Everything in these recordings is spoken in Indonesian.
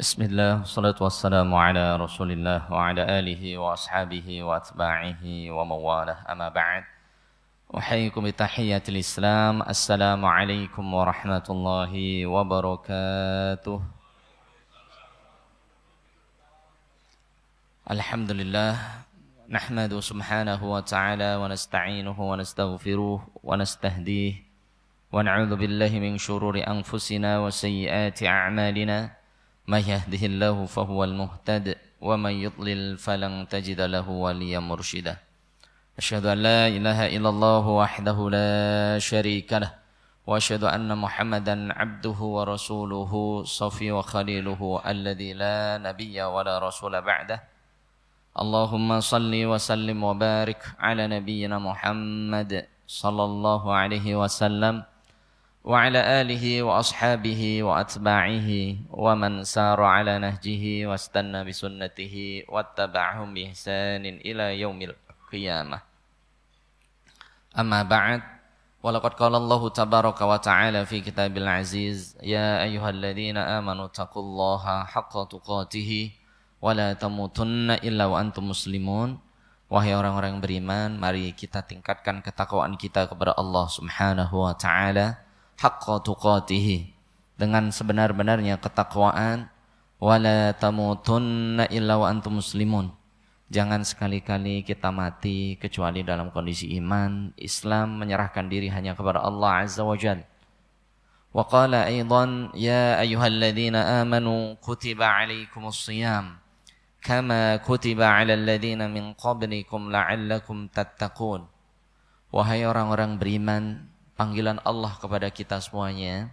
بسم الله والصلاة والسلام على رسول الله وعلى آله وأصحابه وأتباعه ومواله أما بعد أحييكم بتحية الإسلام السلام عليكم ورحمة الله وبركاته الحمد لله نحمد سبحانه وتعالى ونستعينه ونستغفره ونستهديه ونعوذ بالله من شرور أنفسنا وسيئات أعمالنا من يهده الله فهو المهتد ومن يضلل فلن تجد له وليا مرشدا أشهد أن لا إله إلا الله وحده لا شريك له وأشهد أن محمدا عبده ورسوله صفي وخليله الذي لا نبي ولا رسول بعده اللهم صل وسلم وبارك على نبينا محمد صلى الله عليه وسلم وعلى آله وأصحابه وأتباعه ومن سار على نهجه واستنى بسنته واتبعهم بإحسان إلى يوم القيامة أما بعد ولقد قال الله تبارك وتعالى في كتاب العزيز يا أيها الذين آمنوا اتقوا الله حق تقاته ولا تموتن إلا وأنتم مسلمون Wahai orang-orang beriman, mari kita tingkatkan ketakwaan kita kepada Allah Subhanahu wa taala haqqa tuqatihi dengan sebenar-benarnya ketakwaan wala tamutunna illa wa antum muslimun jangan sekali-kali kita mati kecuali dalam kondisi iman Islam menyerahkan diri hanya kepada Allah azza wa jalla wa qala aidan ya ayyuhalladzina amanu kutiba alaikumus siyam kama kutiba alal ladzina min qablikum la'allakum tattaqun wahai orang-orang beriman panggilan Allah kepada kita semuanya.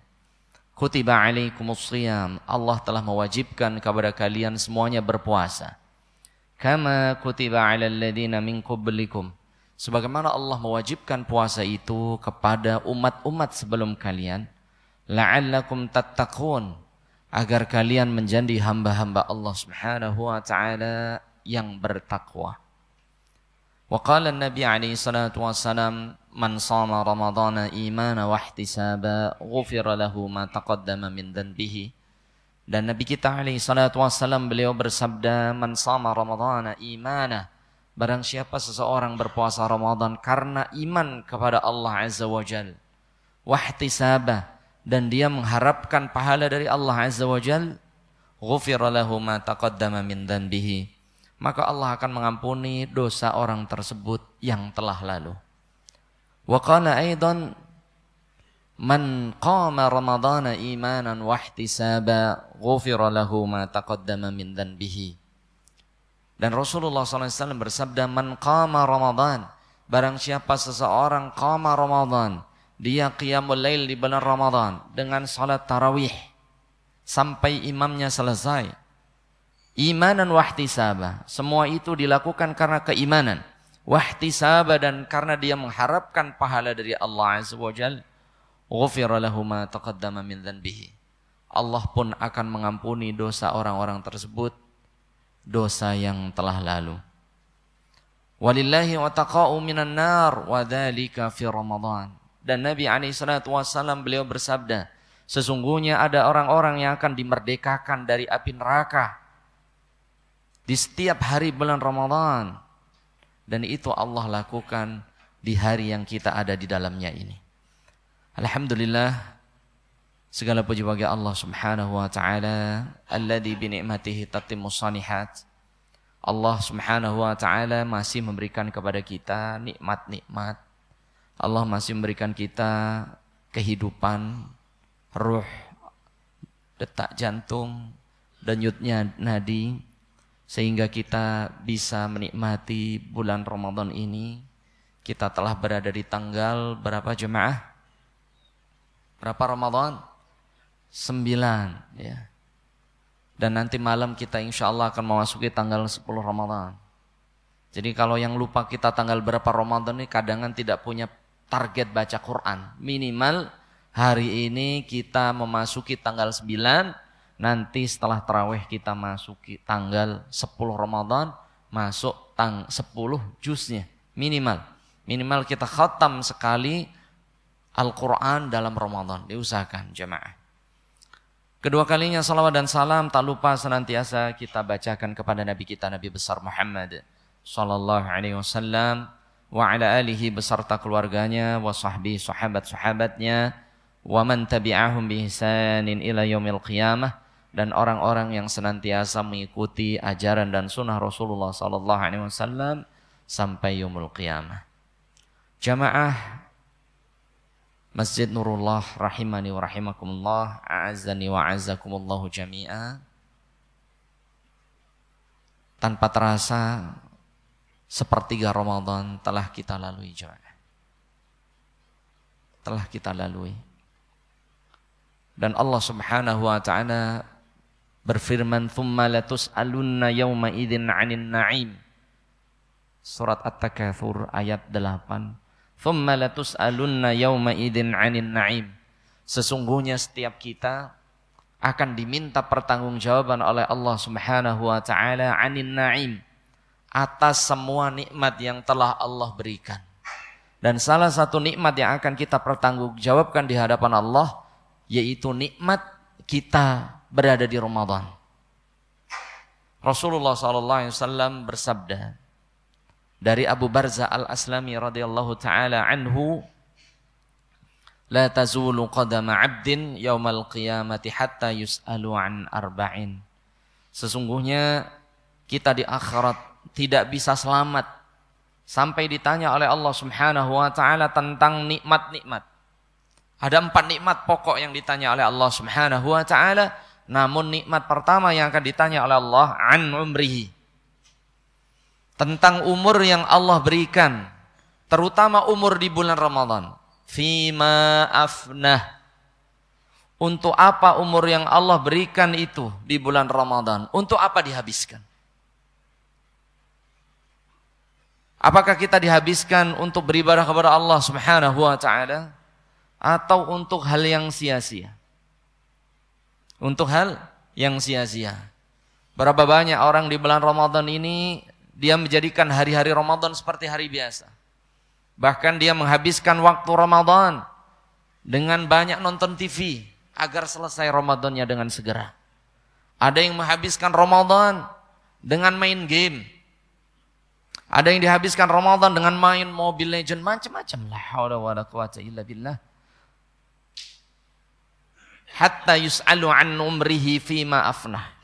Kutiba alaikumus siyam. Allah telah mewajibkan kepada kalian semuanya berpuasa. Kama kutiba alal ladzina min qablikum. Sebagaimana Allah mewajibkan puasa itu kepada umat-umat sebelum kalian, la'allakum tattaqun agar kalian menjadi hamba-hamba Allah Subhanahu wa taala yang bertakwa. وقال النبي عليه الصلاة والسلام من صام رمضان إيمانا واحتسابا غفر له ما تقدم من ذنبه dan Nabi kita alaihi salatu wassalam beliau bersabda man sama ramadana imana barang siapa seseorang berpuasa Ramadan karena iman kepada Allah azza wajal wahtisaba dan dia mengharapkan pahala dari Allah azza wajal ghufira lahu ma taqaddama min dhanbihi maka Allah akan mengampuni dosa orang tersebut yang telah lalu. Wa qala aidan man qama ramadhana imanan wa ihtisaba ghufira lahu ma taqaddama min dhanbihi. Dan Rasulullah SAW bersabda, Man qama Ramadan. Barang siapa seseorang qama Ramadan. Dia qiyamul lail di bulan Ramadan. Dengan salat tarawih. Sampai imamnya selesai imanan sabah, Semua itu dilakukan karena keimanan. sabah dan karena dia mengharapkan pahala dari Allah Azza wajal Jal. taqaddama Allah pun akan mengampuni dosa orang-orang tersebut. Dosa yang telah lalu. Walillahi wa taqa'u minan nar wa dhalika fi Ramadan. Dan Nabi wasallam beliau bersabda, Sesungguhnya ada orang-orang yang akan dimerdekakan dari api neraka di setiap hari bulan Ramadan dan itu Allah lakukan di hari yang kita ada di dalamnya ini. Alhamdulillah segala puji bagi Allah Subhanahu wa taala Alladhi binikmatihi tatimu sanihat. Allah Subhanahu wa taala masih memberikan kepada kita nikmat-nikmat. Allah masih memberikan kita kehidupan, ruh, detak jantung, denyutnya nadi, sehingga kita bisa menikmati bulan Ramadan ini. Kita telah berada di tanggal berapa jemaah? Berapa Ramadan? Sembilan. Ya. Dan nanti malam kita insya Allah akan memasuki tanggal 10 Ramadan. Jadi kalau yang lupa kita tanggal berapa Ramadan ini kadang tidak punya target baca Quran. Minimal hari ini kita memasuki tanggal 9 nanti setelah terawih kita masuki tanggal 10 Ramadan masuk tang 10 juznya minimal minimal kita khatam sekali Al-Quran dalam Ramadan diusahakan jemaah kedua kalinya salawat dan salam tak lupa senantiasa kita bacakan kepada Nabi kita Nabi besar Muhammad Sallallahu alaihi wasallam wa ala alihi beserta keluarganya wa sahbi sahabat-sahabatnya wa man tabi'ahum bi ihsanin ila yaumil qiyamah dan orang-orang yang senantiasa mengikuti ajaran dan sunnah Rasulullah Sallallahu Alaihi Wasallam sampai yumul qiyamah. Jamaah Masjid Nurullah rahimani wa rahimakumullah, a'azzani wa a'azzakumullahu jami'a. Tanpa terasa sepertiga Ramadan telah kita lalui jemaah. Telah kita lalui. Dan Allah Subhanahu wa taala berfirman thumma alunna yawma idzin 'anil na'im Surat At-Takatsur ayat 8 Thumma alunna yawma idzin 'anil na'im Sesungguhnya setiap kita akan diminta pertanggungjawaban oleh Allah Subhanahu wa taala 'anil na'im atas semua nikmat yang telah Allah berikan. Dan salah satu nikmat yang akan kita pertanggungjawabkan di hadapan Allah yaitu nikmat kita berada di Ramadan. Rasulullah sallallahu alaihi wasallam bersabda dari Abu Barza Al-Aslami radhiyallahu taala anhu La tazulu qadama 'abdin yaumal qiyamati hatta yus'alu an arba'in. Sesungguhnya kita di akhirat tidak bisa selamat sampai ditanya oleh Allah Subhanahu wa taala tentang nikmat-nikmat. Ada empat nikmat pokok yang ditanya oleh Allah Subhanahu wa taala namun nikmat pertama yang akan ditanya oleh Allah an umrihi. Tentang umur yang Allah berikan, terutama umur di bulan Ramadan. Fima afnah. Untuk apa umur yang Allah berikan itu di bulan Ramadan? Untuk apa dihabiskan? Apakah kita dihabiskan untuk beribadah kepada Allah Subhanahu wa taala atau untuk hal yang sia-sia? untuk hal yang sia-sia. Berapa banyak orang di bulan Ramadan ini dia menjadikan hari-hari Ramadan seperti hari biasa. Bahkan dia menghabiskan waktu Ramadan dengan banyak nonton TV agar selesai Ramadannya dengan segera. Ada yang menghabiskan Ramadan dengan main game. Ada yang dihabiskan Ramadan dengan main Mobile Legend macam-macam. La haula wala quwata illa billah hatta yus'alu an umrihi fima afnah.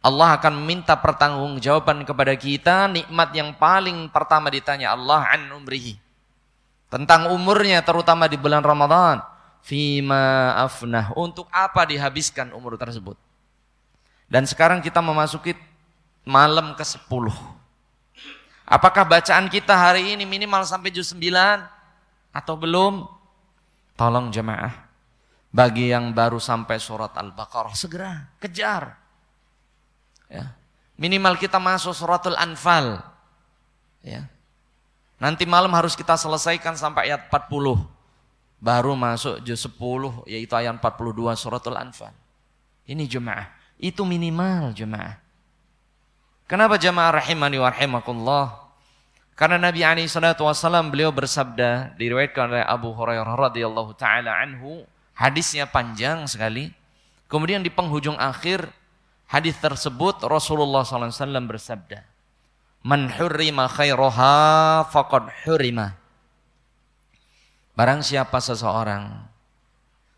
Allah akan minta pertanggungjawaban kepada kita nikmat yang paling pertama ditanya Allah an umrihi. Tentang umurnya terutama di bulan Ramadan. Fima afnah. Untuk apa dihabiskan umur tersebut? Dan sekarang kita memasuki malam ke-10. Apakah bacaan kita hari ini minimal sampai juz 9 atau belum? Tolong jemaah bagi yang baru sampai surat Al-Baqarah, segera, kejar. Ya. Minimal kita masuk suratul Anfal. Ya. Nanti malam harus kita selesaikan sampai ayat 40. Baru masuk juz 10 yaitu ayat 42 suratul Anfal. Ini jemaah. Itu minimal jemaah. Kenapa jemaah rahimani wa rahimakumullah? Karena Nabi alaihi wasallam beliau bersabda diriwayatkan oleh Abu Hurairah radhiyallahu taala anhu Hadisnya panjang sekali. Kemudian di penghujung akhir hadis tersebut Rasulullah SAW bersabda, "Man hurrima khairoha faqad hurima." Barang siapa seseorang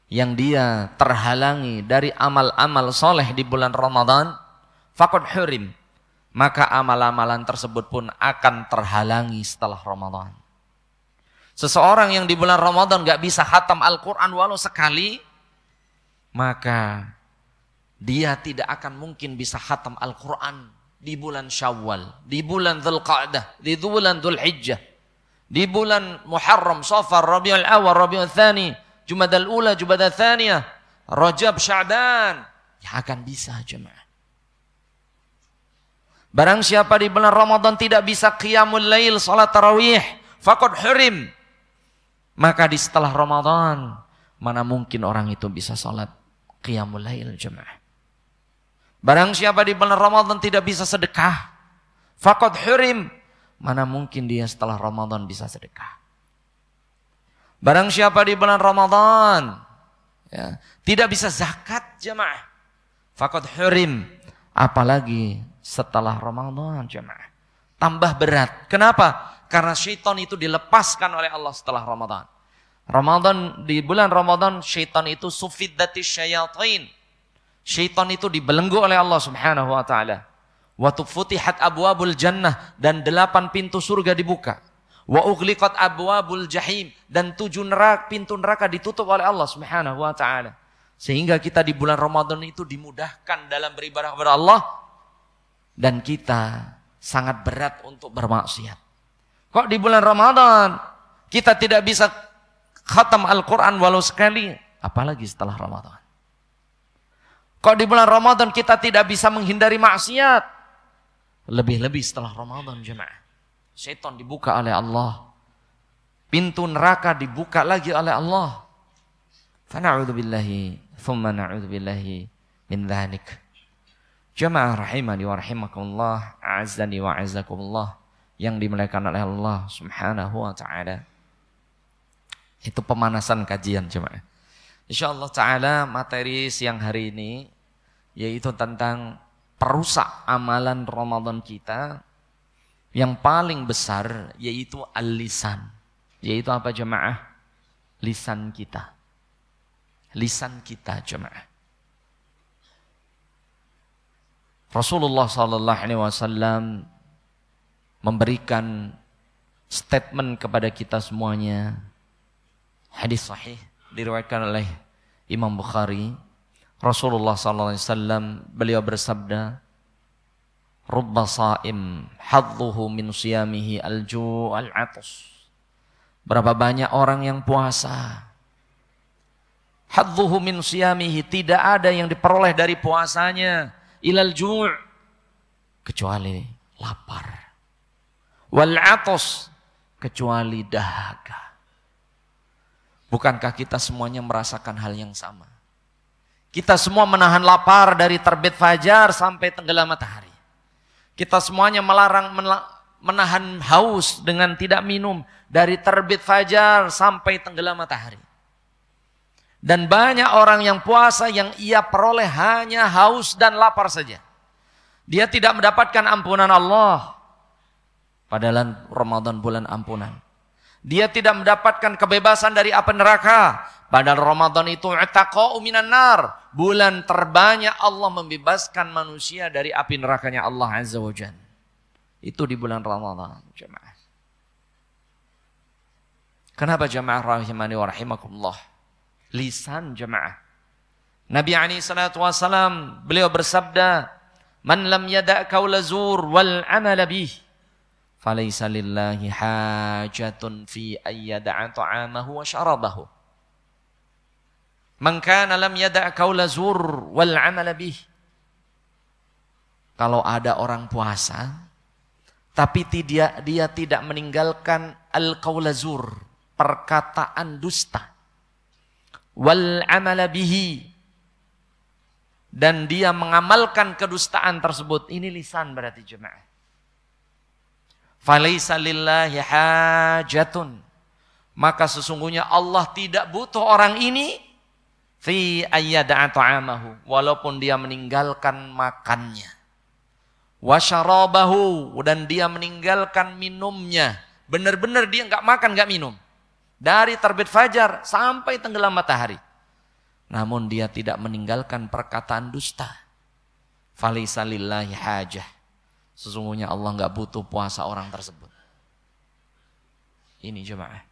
yang dia terhalangi dari amal-amal soleh di bulan Ramadan, faqad hurim, maka amal-amalan tersebut pun akan terhalangi setelah Ramadan. Seseorang yang di bulan Ramadan nggak bisa hatam Al-Quran walau sekali, maka dia tidak akan mungkin bisa hatam Al-Quran di bulan Syawal, di bulan Dhul Qa'dah, di bulan Dhul Hijjah, di bulan Muharram, Safar, Rabiul Awal, Rabiul Thani, al Ula, Jumadal Thaniyah, Rajab, Sya'ban. Ya akan bisa jemaah. Barang siapa di bulan Ramadan tidak bisa qiyamul lail salat tarawih, faqad hurim. Maka di setelah Ramadan, mana mungkin orang itu bisa sholat qiyamul lail jemaah. Barang siapa di bulan Ramadan tidak bisa sedekah, fakot hurim, mana mungkin dia setelah Ramadan bisa sedekah. Barang siapa di bulan Ramadan ya, tidak bisa zakat jemaah, fakot hurim, apalagi setelah Ramadan jemaah. Tambah berat. Kenapa? Karena syaitan itu dilepaskan oleh Allah setelah Ramadan. Ramadan di bulan Ramadan syaitan itu sufidati syayatin. Syaitan itu dibelenggu oleh Allah Subhanahu wa taala. Wa futihat abwabul jannah dan delapan pintu surga dibuka. Wa ughliqat abwabul jahim dan tujuh neraka pintu neraka ditutup oleh Allah Subhanahu wa taala. Sehingga kita di bulan Ramadan itu dimudahkan dalam beribadah kepada Allah dan kita sangat berat untuk bermaksiat. Kok di bulan Ramadan kita tidak bisa khatam Al-Quran walau sekali, apalagi setelah Ramadan. Kok di bulan Ramadan kita tidak bisa menghindari maksiat, lebih-lebih setelah Ramadan jemaah. Setan dibuka oleh Allah. Pintu neraka dibuka lagi oleh Allah. Fa na'udzubillahi, thumma na'udzubillahi min dhanik. Jemaah rahimani wa rahimakumullah, a'azani wa a'azakumullah yang dimuliakan oleh Allah Subhanahu wa taala. Itu pemanasan kajian jemaah. Insyaallah taala materi siang hari ini yaitu tentang perusak amalan Ramadan kita yang paling besar yaitu al-lisan. Yaitu apa jemaah? Lisan kita. Lisan kita jemaah. Rasulullah sallallahu alaihi wasallam memberikan statement kepada kita semuanya. Hadis sahih diriwayatkan oleh Imam Bukhari. Rasulullah sallallahu alaihi wasallam beliau bersabda, "Rubba sa'im hadduhu min siyamihi al-ju' al Berapa banyak orang yang puasa? Hadduhu min siyamihi tidak ada yang diperoleh dari puasanya ilal ju' kecuali lapar wal atos kecuali dahaga. Bukankah kita semuanya merasakan hal yang sama? Kita semua menahan lapar dari terbit fajar sampai tenggelam matahari. Kita semuanya melarang menahan haus dengan tidak minum dari terbit fajar sampai tenggelam matahari. Dan banyak orang yang puasa yang ia peroleh hanya haus dan lapar saja. Dia tidak mendapatkan ampunan Allah. Padahal Ramadan bulan ampunan. Dia tidak mendapatkan kebebasan dari api neraka. Padahal Ramadan itu itaqau minan nar. Bulan terbanyak Allah membebaskan manusia dari api nerakanya Allah Azza wa Jal. Itu di bulan Ramadan, jemaah. Kenapa jemaah rahimani wa rahimakumullah? Lisan jemaah. Nabi alaihi salatu wasalam beliau bersabda, "Man lam yada' wal amala bih." Falaisa lillahi hajatun fi ayyada'a ta'amahu wa syarabahu. Man kana lam yada' kaula zur wal amala Kalau ada orang puasa tapi dia dia tidak meninggalkan al kaula zur, perkataan dusta. Wal amala bihi dan dia mengamalkan kedustaan tersebut. Ini lisan berarti jemaah. Falaisa hajatun. Maka sesungguhnya Allah tidak butuh orang ini fi ayyada'a ta'amahu walaupun dia meninggalkan makannya. Wasyarabahu dan dia meninggalkan minumnya. Benar-benar dia nggak makan, nggak minum. Dari terbit fajar sampai tenggelam matahari. Namun dia tidak meninggalkan perkataan dusta. Falaisa lillahi hajah Sesungguhnya Allah nggak butuh puasa orang tersebut. Ini jemaah.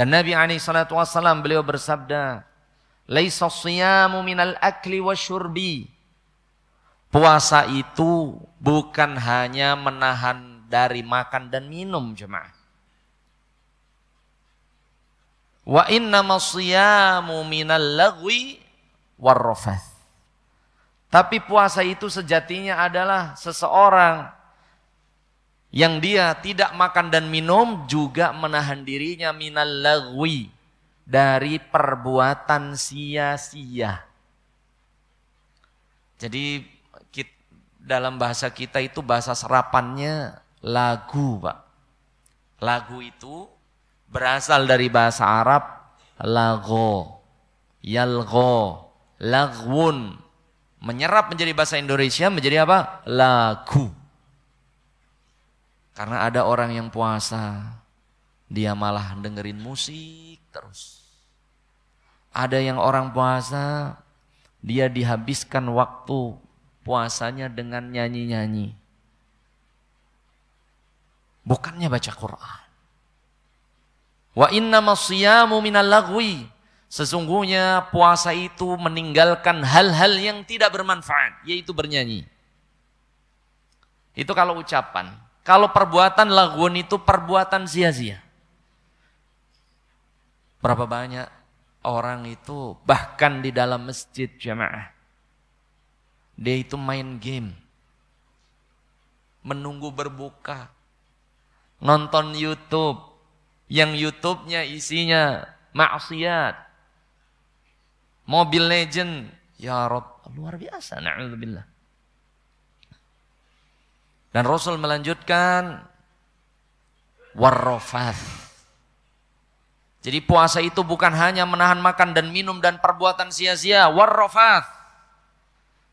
Dan Nabi alaihi wasallam beliau bersabda, minal akli wa syurbi. Puasa itu bukan hanya menahan dari makan dan minum, jemaah. Wa inna minal lagwi warrafath. Tapi puasa itu sejatinya adalah seseorang yang dia tidak makan dan minum juga menahan dirinya minal lagwi dari perbuatan sia-sia. Jadi kita, dalam bahasa kita itu bahasa serapannya lagu, Pak. Lagu itu berasal dari bahasa Arab lago, yalgo, lagwun, menyerap menjadi bahasa Indonesia menjadi apa? Lagu. Karena ada orang yang puasa, dia malah dengerin musik terus. Ada yang orang puasa, dia dihabiskan waktu puasanya dengan nyanyi-nyanyi. Bukannya baca Quran. Wa inna masyiyamu minal lagwi Sesungguhnya puasa itu meninggalkan hal-hal yang tidak bermanfaat, yaitu bernyanyi. Itu kalau ucapan. Kalau perbuatan laguan itu perbuatan sia-sia. Berapa banyak orang itu bahkan di dalam masjid jamaah. Dia itu main game. Menunggu berbuka. Nonton Youtube. Yang Youtubenya isinya maksiat Mobil Legend, ya Rob, luar biasa, na'udzubillah. Dan Rasul melanjutkan, warrofath. Jadi puasa itu bukan hanya menahan makan dan minum dan perbuatan sia-sia, warrofath.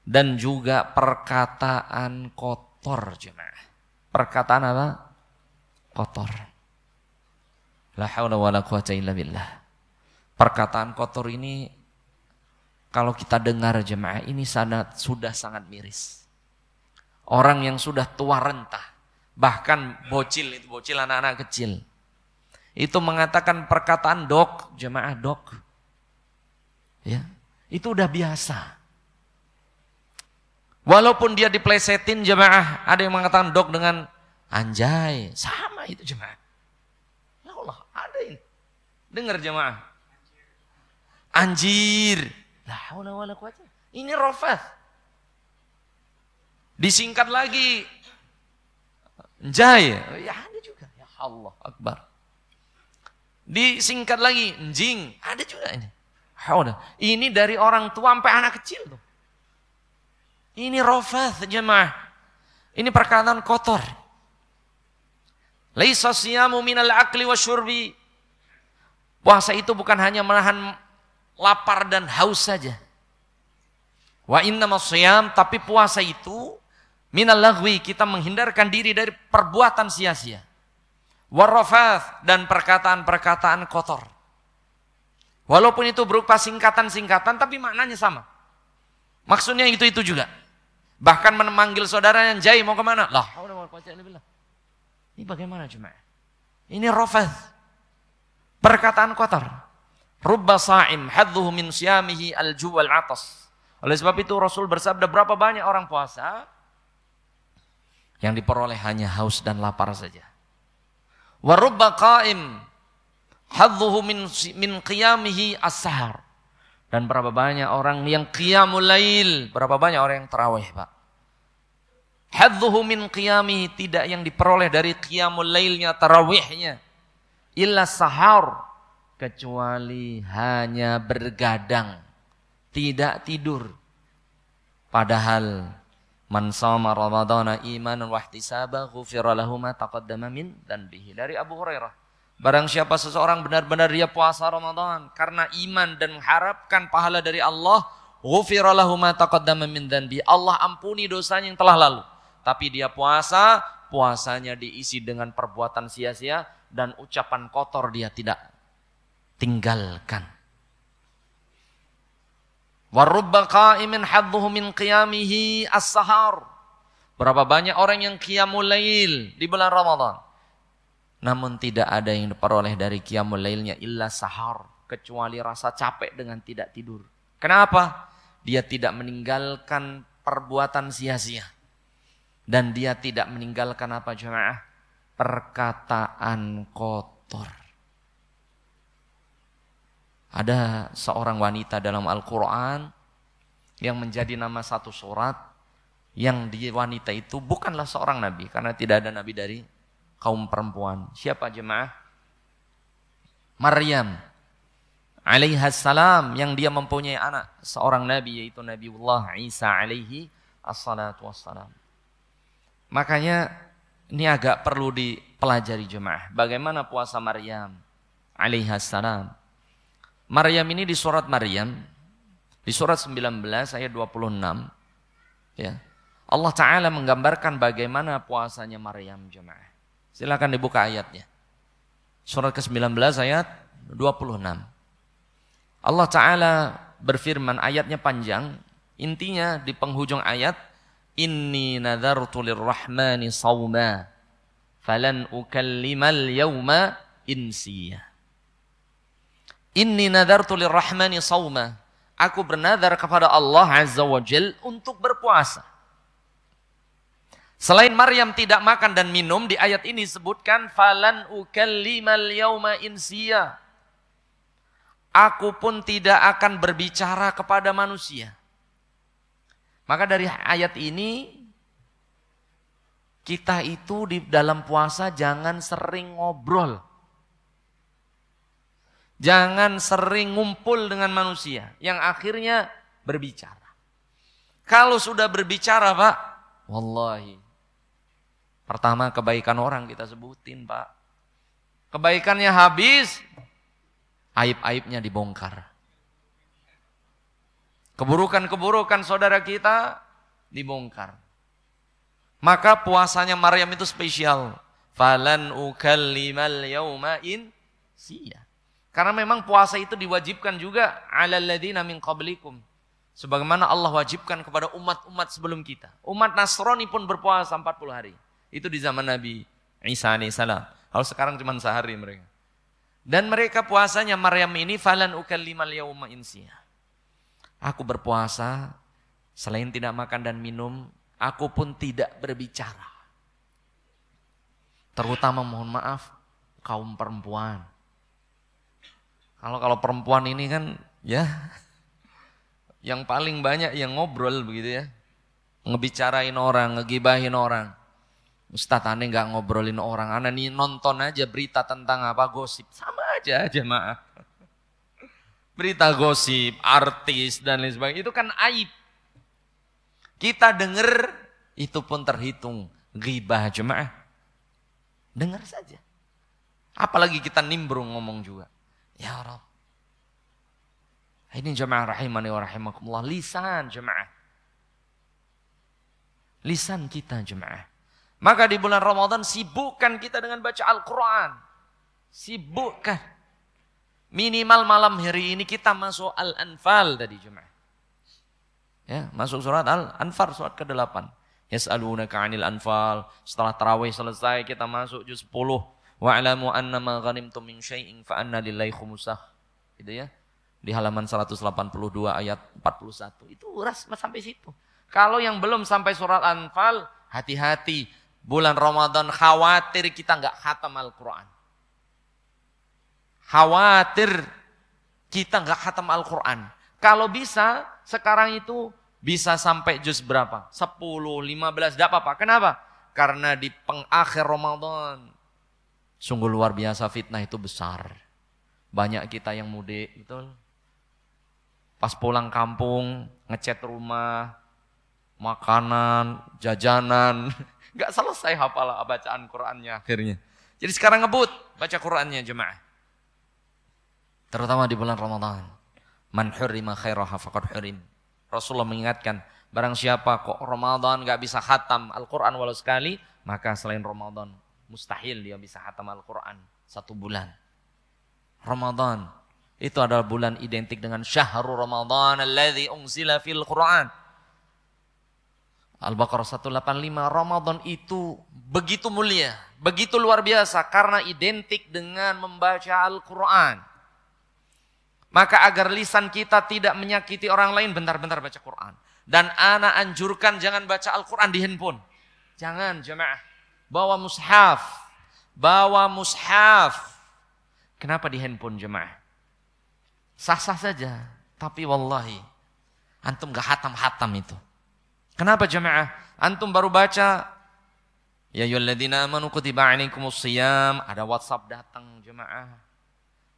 Dan juga perkataan kotor jemaah. Perkataan apa? Kotor. La haula wa la quwata illa billah. Perkataan kotor ini kalau kita dengar jemaah ini sangat, sudah sangat miris. Orang yang sudah tua rentah, bahkan bocil itu bocil anak-anak kecil. Itu mengatakan perkataan dok, jemaah dok. Ya, itu udah biasa. Walaupun dia diplesetin jemaah, ada yang mengatakan dok dengan anjay, sama itu jemaah. Ya Allah, ada ini. Dengar jemaah. Anjir. La wala Ini rofah Disingkat lagi Jaya. Oh, ya ada juga. Ya Allah Akbar. Disingkat lagi Jing. Ada juga ini. Ini dari orang tua sampai anak kecil tuh. Ini rofah jemaah. Ini perkataan kotor. Laisa siyamu minal akli wa syurbi. Puasa itu bukan hanya menahan lapar dan haus saja. Wa inna masyam, tapi puasa itu minal lagwi, kita menghindarkan diri dari perbuatan sia-sia. Warrafath dan perkataan-perkataan kotor. Walaupun itu berupa singkatan-singkatan, tapi maknanya sama. Maksudnya itu-itu juga. Bahkan memanggil saudara yang jai, mau kemana? Lah, ini bagaimana cuma? Ini rofath. Perkataan kotor. Rubba sa'im hadduhu min siyamihi al-juwal atas. Oleh sebab itu Rasul bersabda berapa banyak orang puasa yang diperoleh hanya haus dan lapar saja. Wa rubba qa'im hadduhu min min qiyamihi as-sahar. Dan berapa banyak orang yang qiyamul lail, berapa banyak orang yang terawih, Pak. Hadduhu min qiyamihi tidak yang diperoleh dari qiyamul lailnya, tarawihnya. Illa sahar kecuali hanya bergadang, tidak tidur. Padahal man sama Ramadan iman wa ihtisaba ghufira lahu ma taqaddama min dzanbihi. Dari Abu Hurairah. Barang siapa seseorang benar-benar dia puasa Ramadan karena iman dan mengharapkan pahala dari Allah, ghufira lahu ma taqaddama min dzanbi. Allah ampuni dosanya yang telah lalu. Tapi dia puasa, puasanya diisi dengan perbuatan sia-sia dan ucapan kotor dia tidak tinggalkan. Warubba qa'imin min qiyamihi as-sahar. Berapa banyak orang yang qiyamul lail di bulan Ramadan. Namun tidak ada yang diperoleh dari qiyamul lailnya illa sahar. Kecuali rasa capek dengan tidak tidur. Kenapa? Dia tidak meninggalkan perbuatan sia-sia. Dan dia tidak meninggalkan apa jemaah? Perkataan kotor. Ada seorang wanita dalam Al-Quran yang menjadi nama satu surat yang di wanita itu bukanlah seorang nabi karena tidak ada nabi dari kaum perempuan. Siapa jemaah? Maryam alaihassalam yang dia mempunyai anak seorang nabi yaitu Nabiullah Isa alaihi assalatu wassalam. Makanya ini agak perlu dipelajari jemaah. Bagaimana puasa Maryam alaihassalam? Maryam ini di surat Maryam di surat 19 ayat 26 ya. Allah taala menggambarkan bagaimana puasanya Maryam jemaah. Silakan dibuka ayatnya. Surat ke-19 ayat 26. Allah taala berfirman ayatnya panjang, intinya di penghujung ayat inni nadhartu lirrahmani sauma falan ukallimal yawma insiyah. Inni nadartu lirrahmani sauma. Aku bernadar kepada Allah Azza wa Jal untuk berpuasa. Selain Maryam tidak makan dan minum, di ayat ini sebutkan falan ukallimal yawma insiya. Aku pun tidak akan berbicara kepada manusia. Maka dari ayat ini kita itu di dalam puasa jangan sering ngobrol. Jangan sering ngumpul dengan manusia yang akhirnya berbicara. Kalau sudah berbicara, Pak, wallahi. Pertama kebaikan orang kita sebutin, Pak. Kebaikannya habis, aib-aibnya dibongkar. Keburukan-keburukan saudara kita dibongkar. Maka puasanya Maryam itu spesial. Falan ukallimal yauma in sia. Karena memang puasa itu diwajibkan juga ladina min qablikum. Sebagaimana Allah wajibkan kepada umat-umat sebelum kita. Umat Nasrani pun berpuasa 40 hari. Itu di zaman Nabi Isa alaihissalam. Kalau sekarang cuma sehari mereka. Dan mereka puasanya Maryam ini falan ukallimal yauma insiya. Aku berpuasa selain tidak makan dan minum, aku pun tidak berbicara. Terutama mohon maaf kaum perempuan kalau kalau perempuan ini kan ya yang paling banyak yang ngobrol begitu ya. Ngebicarain orang, ngegibahin orang. Ustaz aneh nggak ngobrolin orang, aneh nih nonton aja berita tentang apa gosip. Sama aja aja maaf. Berita gosip, artis dan lain sebagainya itu kan aib. Kita denger itu pun terhitung ghibah jemaah. Dengar saja. Apalagi kita nimbrung ngomong juga. Ya Rab. Ini jemaah rahimani wa rahimakumullah. Lisan jemaah. Lisan kita jemaah. Maka di bulan Ramadan sibukkan kita dengan baca Al-Quran. Sibukkan. Minimal malam hari ini kita masuk Al-Anfal tadi jemaah. Ya, masuk surat Al-Anfal surat ke-8. Yas'alunaka 'anil anfal. Setelah terawih selesai kita masuk juz 10 Wa'lamu anna ma ghanimtum min syai'in fa anna lillahi khumusah. Gitu ya. Di halaman 182 ayat 41. Itu ras sampai situ. Kalau yang belum sampai surat Anfal, hati-hati. Bulan Ramadan khawatir kita nggak khatam Al-Qur'an. Khawatir kita nggak khatam Al-Qur'an. Kalau bisa sekarang itu bisa sampai juz berapa? 10, 15, tidak apa-apa. Kenapa? Karena di pengakhir Ramadan Sungguh luar biasa fitnah itu besar. Banyak kita yang mudik, betul? Pas pulang kampung, ngecat rumah, makanan, jajanan, nggak selesai hafal bacaan Qurannya akhirnya. Jadi sekarang ngebut baca Qurannya jemaah. Terutama di bulan Ramadan. Man hurrima khairaha faqad hurim. Rasulullah mengingatkan, barang siapa kok Ramadan nggak bisa khatam Al-Quran walau sekali, maka selain Ramadan Mustahil dia bisa hatam Al-Quran satu bulan. Ramadan. Itu adalah bulan identik dengan syahrul Ramadan alladzi unzila fil Quran. Al-Baqarah 185 Ramadan itu begitu mulia, begitu luar biasa karena identik dengan membaca Al-Qur'an. Maka agar lisan kita tidak menyakiti orang lain bentar-bentar baca Quran. Dan anak anjurkan jangan baca Al-Qur'an di handphone. Jangan jemaah bawa mushaf, bawa mushaf. Kenapa di handphone jemaah? Sah-sah saja, tapi wallahi antum gak hatam-hatam itu. Kenapa jemaah? Antum baru baca Ya ayyuhalladzina amanu kutiba 'alaikumus kumusiam. ada WhatsApp datang jemaah.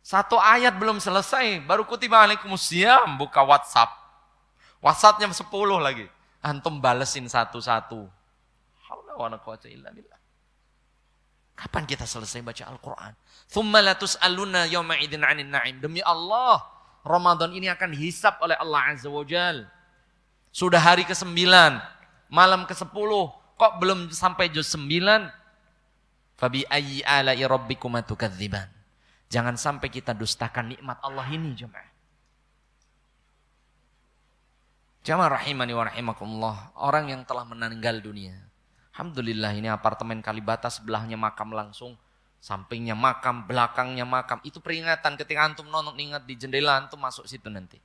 Satu ayat belum selesai, baru kutiba 'alaikumus kumusiam. buka WhatsApp. WhatsAppnya 10 lagi. Antum balesin satu-satu. Allah wa illa billah. Kapan kita selesai baca Al-Quran? Thumma latus aluna yawma idin anin na'im. Demi Allah, Ramadan ini akan dihisap oleh Allah Azza wa Jal. Sudah hari ke-9, malam ke-10, kok belum sampai juz 9? Fabi ayyi ala'i rabbikuma tukadziban. Jangan sampai kita dustakan nikmat Allah ini jemaah. Jemaah rahimani wa rahimakumullah, orang yang telah meninggal dunia, Alhamdulillah ini apartemen Kalibata sebelahnya makam langsung. Sampingnya makam, belakangnya makam. Itu peringatan ketika antum nonton ingat di jendela antum masuk situ nanti.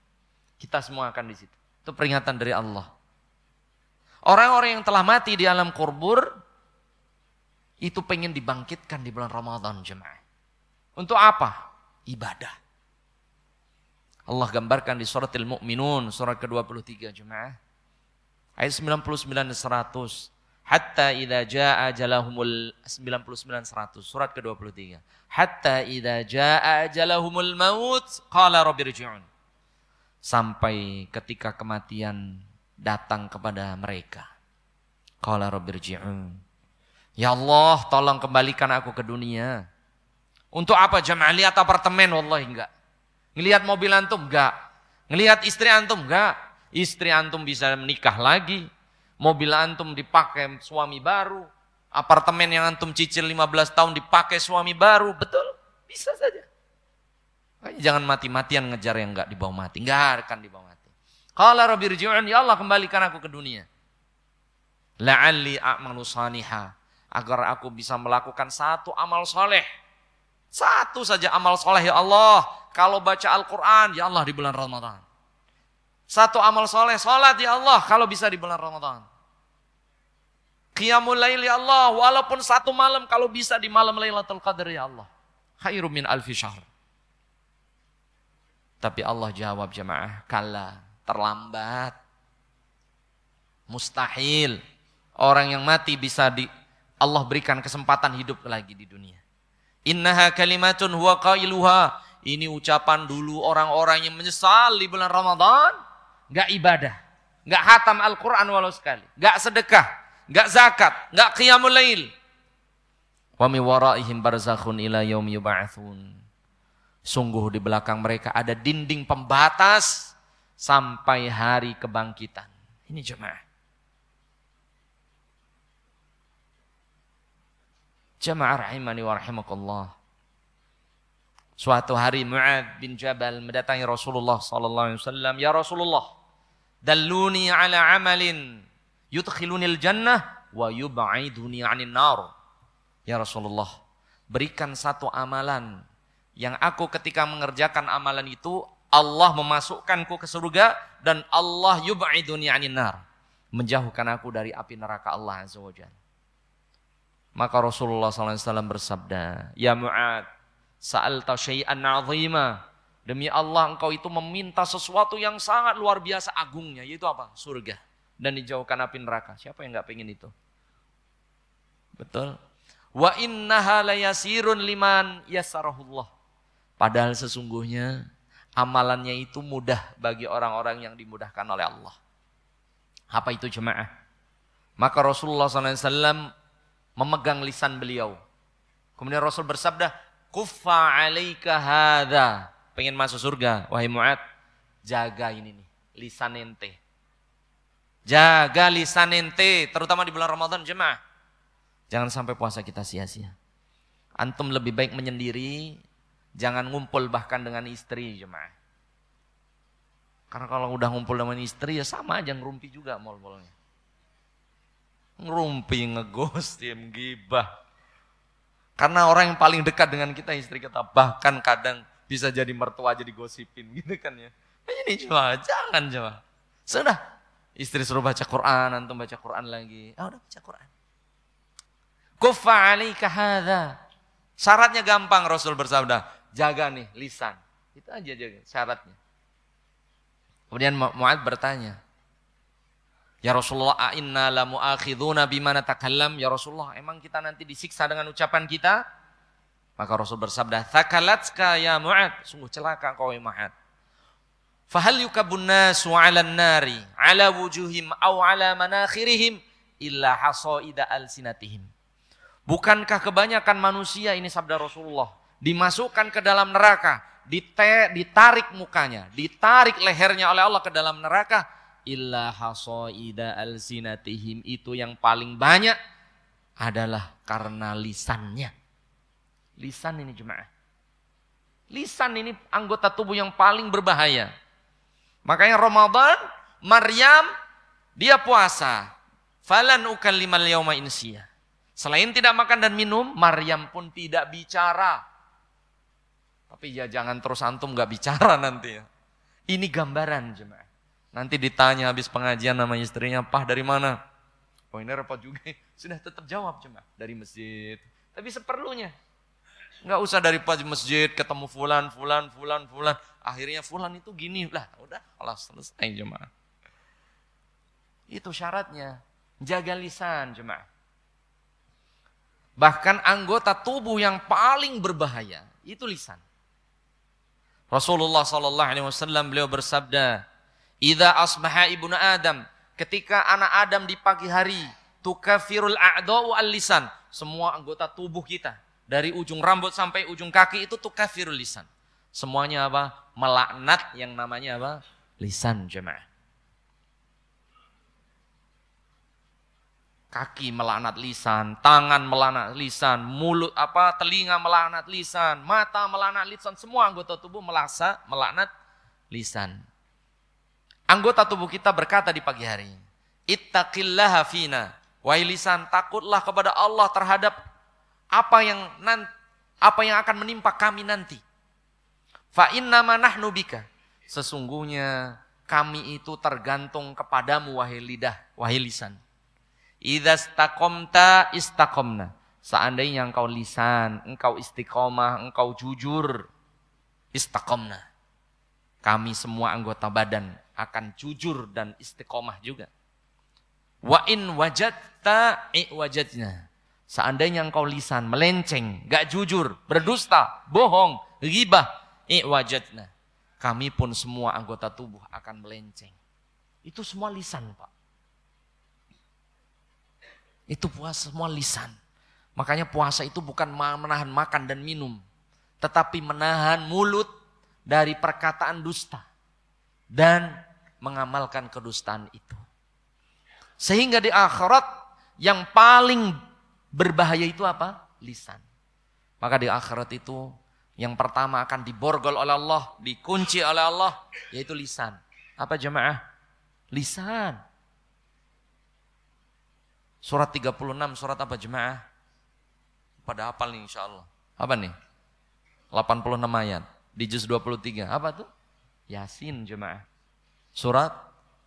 Kita semua akan di situ. Itu peringatan dari Allah. Orang-orang yang telah mati di alam kubur itu pengen dibangkitkan di bulan Ramadan jemaah. Untuk apa? Ibadah. Allah gambarkan di surat Al-Mu'minun, surat ke-23 jemaah. Ayat 99 dan 100 hatta idza jaa ajalahumul 99 100 surat ke-23 hatta idza jaa ajalahumul maut qala rabbirji'un sampai ketika kematian datang kepada mereka qala rabbirji'un ya Allah tolong kembalikan aku ke dunia untuk apa jamaah lihat apartemen wallahi enggak ngelihat mobil antum enggak ngelihat istri antum enggak istri antum bisa menikah lagi mobil antum dipakai suami baru, apartemen yang antum cicil 15 tahun dipakai suami baru, betul? Bisa saja. Makanya jangan mati-matian ngejar yang gak dibawa mati, Gak akan dibawa mati. Qala rabbi rji'un, ya Allah kembalikan aku ke dunia. La'alli a'malu saniha. agar aku bisa melakukan satu amal soleh. Satu saja amal soleh ya Allah. Kalau baca Al-Quran, ya Allah di bulan Ramadan. Satu amal soleh, sholat ya Allah kalau bisa di bulan Ramadan. Qiyamul lail ya Allah, walaupun satu malam kalau bisa di malam Lailatul Qadar ya Allah. Khairum min alfi syahr. Tapi Allah jawab jemaah, kala terlambat. Mustahil orang yang mati bisa di Allah berikan kesempatan hidup lagi di dunia. Innaha kalimatun huwa qailuha. Ini ucapan dulu orang-orang yang menyesal di bulan Ramadan nggak ibadah, nggak hatam Al-Quran walau sekali, nggak sedekah, nggak zakat, nggak qiyamul lail. Wa mi waraihim barzakhun ila yaum yub'atsun. Sungguh di belakang mereka ada dinding pembatas sampai hari kebangkitan. Ini jemaah. Jemaah rahimani wa rahimakallah. Suatu hari Mu'ad bin Jabal mendatangi Rasulullah sallallahu alaihi wasallam, "Ya Rasulullah, dalluni ala amalin yudkhilunil jannah wa yub'iduni 'anil nar." Ya Rasulullah, berikan satu amalan yang aku ketika mengerjakan amalan itu Allah memasukkanku ke surga dan Allah yub'iduni 'anil nar, menjauhkan aku dari api neraka Allah azza wajalla. Maka Rasulullah sallallahu alaihi wasallam bersabda, "Ya Mu'ad, Sa'alta syai'an azima. Demi Allah engkau itu meminta sesuatu yang sangat luar biasa agungnya. Yaitu apa? Surga. Dan dijauhkan api neraka. Siapa yang nggak pengen itu? Betul. Wa innaha layasirun liman yasarahullah. Padahal sesungguhnya amalannya itu mudah bagi orang-orang yang dimudahkan oleh Allah. Apa itu jemaah? Maka Rasulullah SAW memegang lisan beliau. Kemudian Rasul bersabda, Kuffa alaika hadha. Pengen masuk surga, wahai Mu'ad. Jaga ini nih, lisan ente. Jaga lisan ente, terutama di bulan Ramadan jemaah. Jangan sampai puasa kita sia-sia. Antum lebih baik menyendiri, jangan ngumpul bahkan dengan istri jemaah. Karena kalau udah ngumpul dengan istri ya sama aja ngerumpi juga mol-molnya. Ngerumpi, tim, gibah karena orang yang paling dekat dengan kita istri kita bahkan kadang bisa jadi mertua jadi gosipin gitu kan ya. Ini coba jangan coba. Sudah istri suruh baca Quran, antum baca Quran lagi. Ah oh, udah baca Quran. Kufa alaika hadha. Syaratnya gampang Rasul bersabda, jaga nih lisan. Itu aja jaga syaratnya. Kemudian Mu'ad bertanya, Ya Rasulullah, a'inna la mu'akhiduna bimana takallam. Ya Rasulullah, emang kita nanti disiksa dengan ucapan kita? Maka Rasul bersabda, thakalatska ya Mu'ad, sungguh celaka kau ya Mu'ad. Fahal yukabun nasu ala nari 'ala wujuhim au 'ala manakhirihim illa al sinatihim Bukankah kebanyakan manusia ini sabda Rasulullah dimasukkan ke dalam neraka, ditarik mukanya, ditarik lehernya oleh Allah ke dalam neraka illa hasoida alsinatihim itu yang paling banyak adalah karena lisannya. Lisan ini jemaah. Lisan ini anggota tubuh yang paling berbahaya. Makanya Ramadan, Maryam, dia puasa. Falan ukan lima yauma insya. Selain tidak makan dan minum, Maryam pun tidak bicara. Tapi ya jangan terus antum nggak bicara nanti ya. Ini gambaran jemaah. Nanti ditanya habis pengajian nama istrinya, Pah dari mana? Oh ini repot juga. Sudah tetap jawab cuma dari masjid. Tapi seperlunya. Nggak usah dari masjid ketemu fulan, fulan, fulan, fulan. Akhirnya fulan itu gini. Lah udah Allah selesai cuma Itu syaratnya. Jaga lisan cuma Bahkan anggota tubuh yang paling berbahaya itu lisan. Rasulullah Shallallahu Alaihi Wasallam beliau bersabda, Idza asbaha ibnu Adam, ketika anak Adam di pagi hari, tukafirul a'dau al-lisan, semua anggota tubuh kita dari ujung rambut sampai ujung kaki itu tukafirul lisan. Semuanya apa? Melaknat yang namanya apa? Lisan jemaah. kaki melaknat lisan, tangan melaknat lisan, mulut apa telinga melaknat lisan, mata melaknat lisan, semua anggota tubuh melaksa melaknat lisan. Anggota tubuh kita berkata di pagi hari, Ittaqillaha fina. Wahai lisan, takutlah kepada Allah terhadap apa yang nanti, apa yang akan menimpa kami nanti. Fa innama nahnu bika. Sesungguhnya kami itu tergantung kepadamu wahai lidah, wahai lisan. Idza istaqomna. Seandainya engkau lisan, engkau istiqomah, engkau jujur, istaqomna. Kami semua anggota badan akan jujur dan istiqomah juga. Wa in i wajatnya. Seandainya engkau lisan melenceng, gak jujur, berdusta, bohong, ribah, wajatnya. Kami pun semua anggota tubuh akan melenceng. Itu semua lisan, Pak. Itu puasa semua lisan. Makanya puasa itu bukan menahan makan dan minum, tetapi menahan mulut dari perkataan dusta dan mengamalkan kedustaan itu. Sehingga di akhirat yang paling berbahaya itu apa? Lisan. Maka di akhirat itu yang pertama akan diborgol oleh Allah, dikunci oleh Allah, yaitu lisan. Apa jemaah? Lisan. Surat 36, surat apa jemaah? Pada apa nih insya Allah. Apa nih? 86 ayat. Di juz 23. Apa tuh? Yasin jemaah. Surat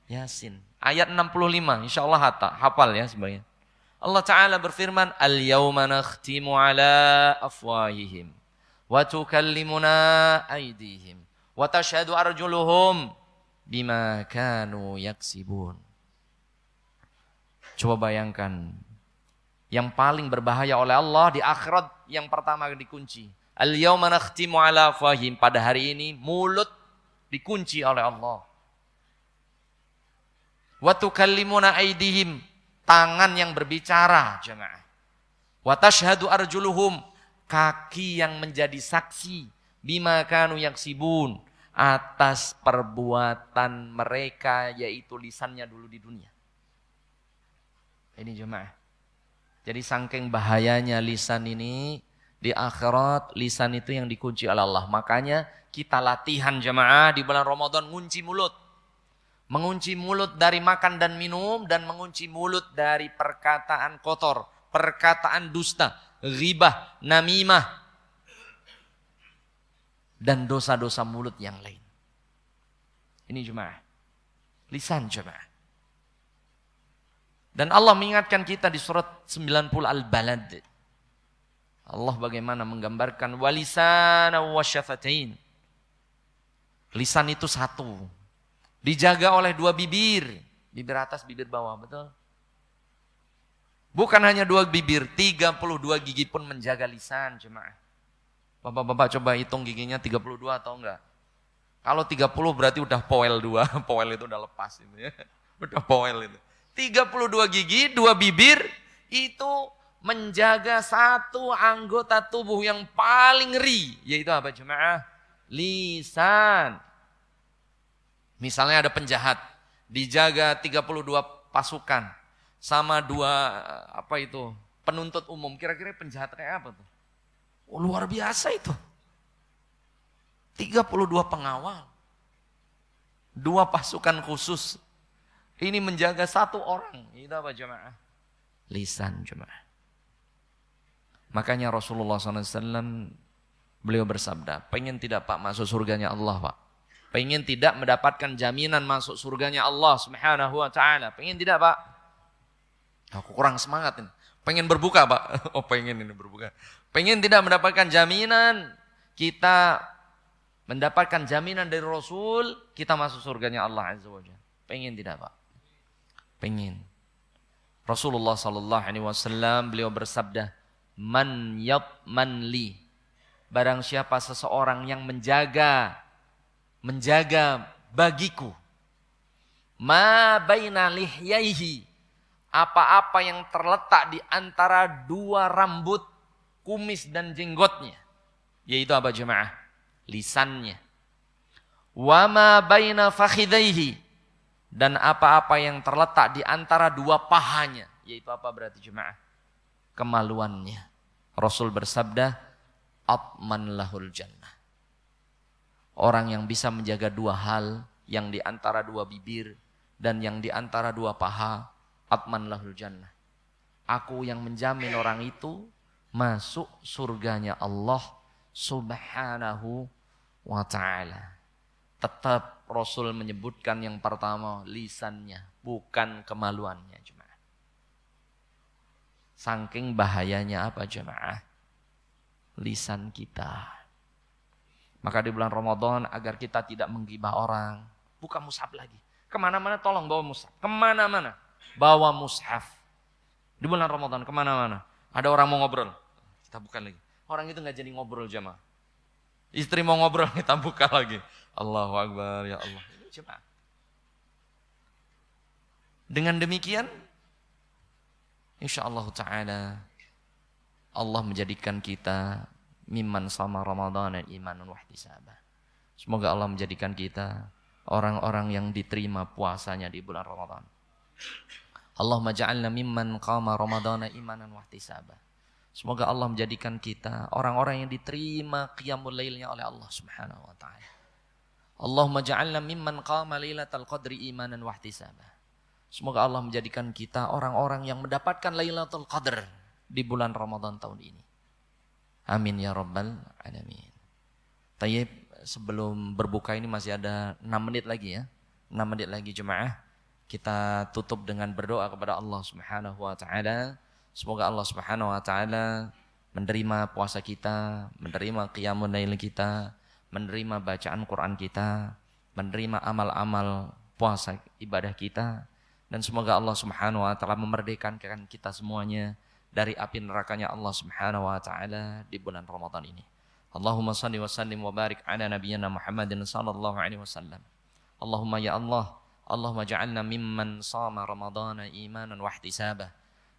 Yasin. Ayat 65, insya Allah hata, hafal ya sebagian. Allah Ta'ala berfirman, Al-yawma nakhtimu ala afwahihim, wa tukallimuna Watashadu wa tashhadu arjuluhum bima kanu yaksibun. Coba bayangkan, yang paling berbahaya oleh Allah di akhirat yang pertama dikunci. Al-yawma nakhtimu ala afwahihim. Pada hari ini mulut dikunci oleh Allah. Watu aidihim, tangan yang berbicara, jemaah. Watashhadu arjuluhum, kaki yang menjadi saksi bima kanu sibun atas perbuatan mereka yaitu lisannya dulu di dunia. Ini jemaah. Jadi saking bahayanya lisan ini di akhirat lisan itu yang dikunci oleh Allah. Makanya kita latihan jemaah di bulan Ramadan ngunci mulut. Mengunci mulut dari makan dan minum dan mengunci mulut dari perkataan kotor, perkataan dusta, ribah, namimah dan dosa-dosa mulut yang lain. Ini jemaah. Lisan jemaah. Dan Allah mengingatkan kita di surat 90 Al-Balad Allah bagaimana menggambarkan walisan wasyafatain. Lisan itu satu. Dijaga oleh dua bibir. Bibir atas, bibir bawah, betul? Bukan hanya dua bibir, 32 gigi pun menjaga lisan jemaah. Bapak-bapak coba hitung giginya 32 atau enggak? Kalau 30 berarti udah poel dua, poel itu udah lepas ini ya. Udah poel itu. 32 gigi, dua bibir itu menjaga satu anggota tubuh yang paling ri, yaitu apa jemaah? Lisan. Misalnya ada penjahat, dijaga 32 pasukan sama dua apa itu penuntut umum. Kira-kira penjahat kayak apa tuh? Oh, luar biasa itu. 32 pengawal. Dua pasukan khusus. Ini menjaga satu orang. Itu apa jemaah? Lisan jemaah. Makanya Rasulullah SAW beliau bersabda, pengen tidak Pak masuk surganya Allah Pak. Pengen tidak mendapatkan jaminan masuk surganya Allah Subhanahu wa taala. Pengen tidak Pak? Aku kurang semangat ini. Pengen berbuka Pak. Oh pengen ini berbuka. Pengen tidak mendapatkan jaminan kita mendapatkan jaminan dari Rasul kita masuk surganya Allah Azza wa Jalla. Pengen tidak Pak? Pengen. Rasulullah sallallahu alaihi wasallam beliau bersabda, man yab man Barang siapa seseorang yang menjaga, menjaga bagiku. Ma baina lihyaihi. Apa-apa yang terletak di antara dua rambut, kumis dan jenggotnya. Yaitu apa jemaah? Lisannya. Wa ma baina fakhidaihi. Dan apa-apa yang terletak di antara dua pahanya. Yaitu apa berarti jemaah? kemaluannya. Rasul bersabda, "Atman lahul jannah." Orang yang bisa menjaga dua hal, yang di antara dua bibir dan yang di antara dua paha, atman lahul jannah. Aku yang menjamin orang itu masuk surganya Allah Subhanahu wa taala. Tetap Rasul menyebutkan yang pertama lisannya, bukan kemaluannya. Saking bahayanya apa jemaah? Lisan kita. Maka di bulan Ramadan agar kita tidak menggibah orang. Buka mushaf lagi. Kemana-mana tolong bawa mushaf. Kemana-mana. Bawa mushaf. Di bulan Ramadan kemana-mana. Ada orang mau ngobrol. Kita buka lagi. Orang itu nggak jadi ngobrol jemaah. Istri mau ngobrol kita buka lagi. Allahu Akbar ya Allah. Jemaah. Dengan demikian insyaallah taala Allah menjadikan kita miman sama Ramadan dan imanun wahtisabah. Semoga Allah menjadikan kita orang-orang yang diterima puasanya di bulan Ramadan. Allah maja'alna mimman qama dan imanan wahtisabah. Semoga Allah menjadikan kita orang-orang yang diterima qiyamul lailnya oleh Allah Subhanahu wa taala. Allahumma ja'alna mimman qama lailatal qadri imanan wahtisabah. Semoga Allah menjadikan kita orang-orang yang mendapatkan Lailatul Qadar di bulan Ramadan tahun ini. Amin ya rabbal alamin. Tayyip, sebelum berbuka ini masih ada 6 menit lagi ya. 6 menit lagi jemaah. Kita tutup dengan berdoa kepada Allah Subhanahu wa taala. Semoga Allah Subhanahu wa taala menerima puasa kita, menerima qiyamun lail kita, menerima bacaan Quran kita, menerima amal-amal puasa ibadah kita dan semoga Allah Subhanahu wa taala memerdekakan kita semuanya dari api nerakanya Allah Subhanahu wa taala di bulan Ramadan ini. Allahumma salli wa sallim wa barik ala nabiyyina Muhammadin sallallahu alaihi wasallam. Allahumma ya Allah, Allahumma ja'alna mimman sama Ramadana imanan wa ihtisabah.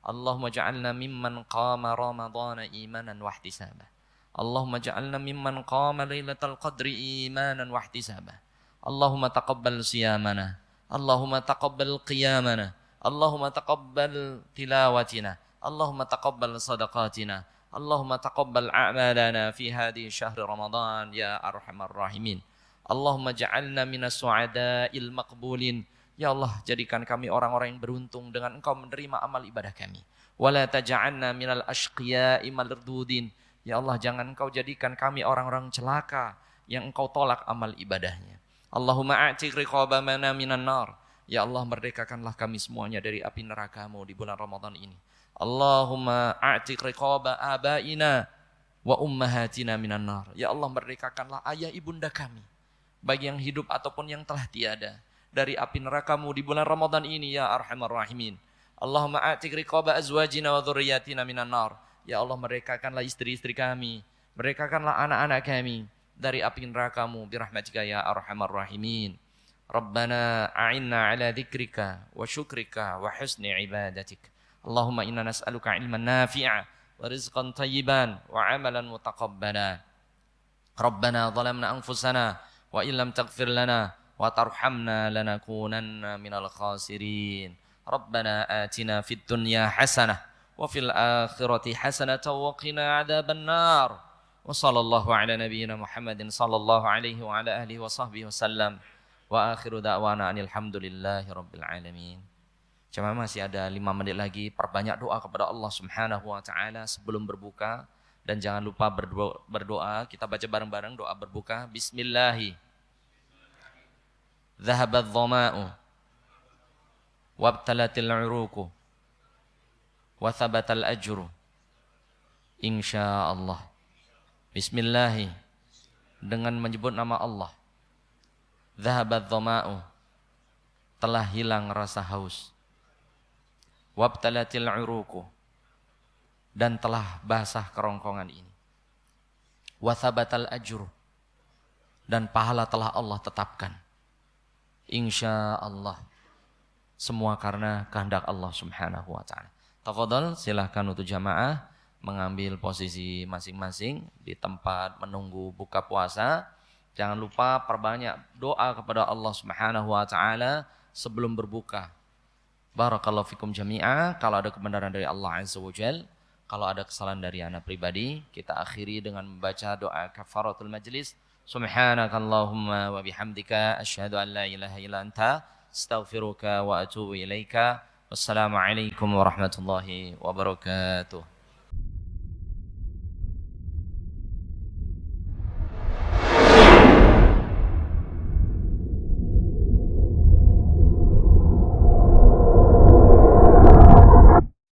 Allahumma ja'alna mimman qama Ramadana imanan wa ihtisabah. Allahumma ja'alna mimman qama lailatal qadri imanan wa ihtisabah. Allahumma taqabbal siyamana Allahumma taqabbal qiyamana. Allahumma taqabbal tilawatina. Allahumma taqabbal sadaqatina. Allahumma taqabbal a'malana fi hadhi syahri Ramadhan, ya arhamar rahimin. Allahumma ja'alna minas su'ada'il maqbulin. Ya Allah, jadikan kami orang-orang yang beruntung dengan Engkau menerima amal ibadah kami. Wala taj'alna minal ashqiya'i mardudin. Ya Allah, jangan Engkau jadikan kami orang-orang celaka yang Engkau tolak amal ibadahnya. Allahumma a'tiq riqabamana minan nar. Ya Allah merdekakanlah kami semuanya dari api nerakamu di bulan Ramadhan ini. Allahumma a'tiq riqaba abaina wa ummahatina minan nar. Ya Allah merdekakanlah ayah ibunda kami bagi yang hidup ataupun yang telah tiada dari api nerakamu di bulan Ramadhan ini ya arhamar rahimin. Allahumma a'tiq riqaba azwajina wa dzurriyyatina minan nar. Ya Allah merdekakanlah istri-istri kami, merdekakanlah anak-anak kami, dari api nerakamu birahmatika ya arhamar rahimin. Rabbana a'inna ala dzikrika wa syukrika wa husni ibadatik. Allahumma inna nas'aluka ilman nafi'a wa rizqan tayyiban wa amalan mutaqabbala. Rabbana zalamna anfusana wa illam taghfir lana wa tarhamna lanakunanna minal khasirin. Rabbana atina fid dunya hasanah wa fil akhirati hasanah wa qina adhaban nar. وصلى الله على نبينا محمد صلى الله عليه وعلى آله وصحبه وسلم وآخر دعوانا أن الحمد لله رب العالمين Cuma masih ada lima menit lagi, perbanyak doa kepada Allah Subhanahu wa taala sebelum berbuka dan jangan lupa berdoa, berdoa kita baca bareng-bareng doa berbuka bismillahi Zahabat dhoma'u. wabtalatil 'uruku Wathabatal ajru insyaallah Bismillahi dengan menyebut nama Allah. Zahabat dhama'u telah hilang rasa haus. Wabtalatil uruku dan telah basah kerongkongan ini. Wasabatal ajru dan pahala telah Allah tetapkan. Insya Allah semua karena kehendak Allah Subhanahu wa taala. Tafadhal silahkan untuk jamaah mengambil posisi masing-masing di tempat menunggu buka puasa. Jangan lupa perbanyak doa kepada Allah Subhanahu wa taala sebelum berbuka. Barakallahu fikum jami'a. Kalau ada kebenaran dari Allah Azza wa Jal, kalau ada kesalahan dari anak pribadi, kita akhiri dengan membaca doa kafaratul majlis. Subhanakallahumma wa bihamdika asyhadu an la ilaha illa anta astaghfiruka wa atubu ilaika. Wassalamualaikum warahmatullahi wabarakatuh.